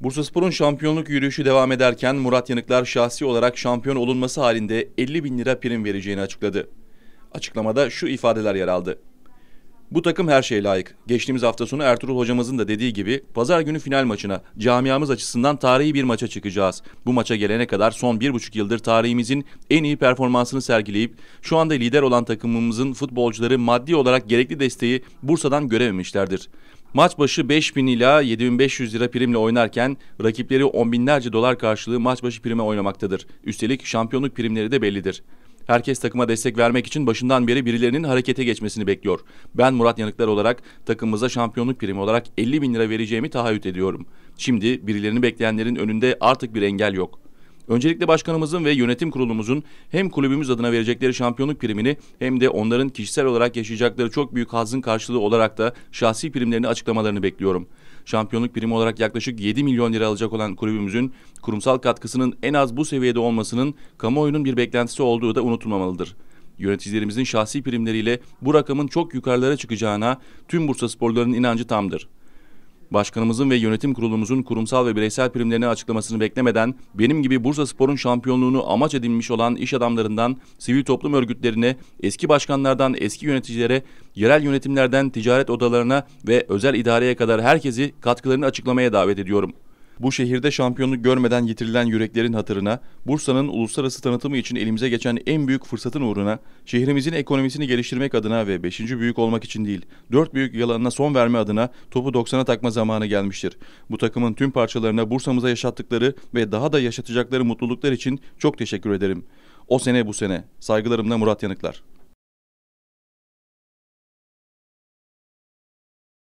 Bursaspor'un şampiyonluk yürüyüşü devam ederken Murat Yanıklar şahsi olarak şampiyon olunması halinde 50 bin lira prim vereceğini açıkladı. Açıklamada şu ifadeler yer aldı. Bu takım her şeye layık. Geçtiğimiz hafta sonu Ertuğrul hocamızın da dediği gibi pazar günü final maçına camiamız açısından tarihi bir maça çıkacağız. Bu maça gelene kadar son bir buçuk yıldır tarihimizin en iyi performansını sergileyip şu anda lider olan takımımızın futbolcuları maddi olarak gerekli desteği Bursa'dan görememişlerdir. Maç başı 5000 ila 7500 lira primle oynarken rakipleri on binlerce dolar karşılığı maç başı prime oynamaktadır. Üstelik şampiyonluk primleri de bellidir. Herkes takıma destek vermek için başından beri birilerinin harekete geçmesini bekliyor. Ben Murat Yanıklar olarak takımımıza şampiyonluk primi olarak 50 bin lira vereceğimi taahhüt ediyorum. Şimdi birilerini bekleyenlerin önünde artık bir engel yok. Öncelikle başkanımızın ve yönetim kurulumuzun hem kulübümüz adına verecekleri şampiyonluk primini hem de onların kişisel olarak yaşayacakları çok büyük hazın karşılığı olarak da şahsi primlerini açıklamalarını bekliyorum. Şampiyonluk primi olarak yaklaşık 7 milyon lira alacak olan kulübümüzün kurumsal katkısının en az bu seviyede olmasının kamuoyunun bir beklentisi olduğu da unutulmamalıdır yöneticilerimizin şahsi primleriyle bu rakamın çok yukarılara çıkacağına tüm Bursa sporlarının inancı tamdır. Başkanımızın ve yönetim kurulumuzun kurumsal ve bireysel primlerini açıklamasını beklemeden benim gibi Bursa Spor'un şampiyonluğunu amaç edinmiş olan iş adamlarından sivil toplum örgütlerine, eski başkanlardan eski yöneticilere, yerel yönetimlerden ticaret odalarına ve özel idareye kadar herkesi katkılarını açıklamaya davet ediyorum. Bu şehirde şampiyonluk görmeden yitirilen yüreklerin hatırına, Bursa'nın uluslararası tanıtımı için elimize geçen en büyük fırsatın uğruna, şehrimizin ekonomisini geliştirmek adına ve 5. büyük olmak için değil, 4 büyük yalanına son verme adına topu 90'a takma zamanı gelmiştir. Bu takımın tüm parçalarına Bursa'mıza yaşattıkları ve daha da yaşatacakları mutluluklar için çok teşekkür ederim. O sene bu sene. Saygılarımla Murat Yanıklar.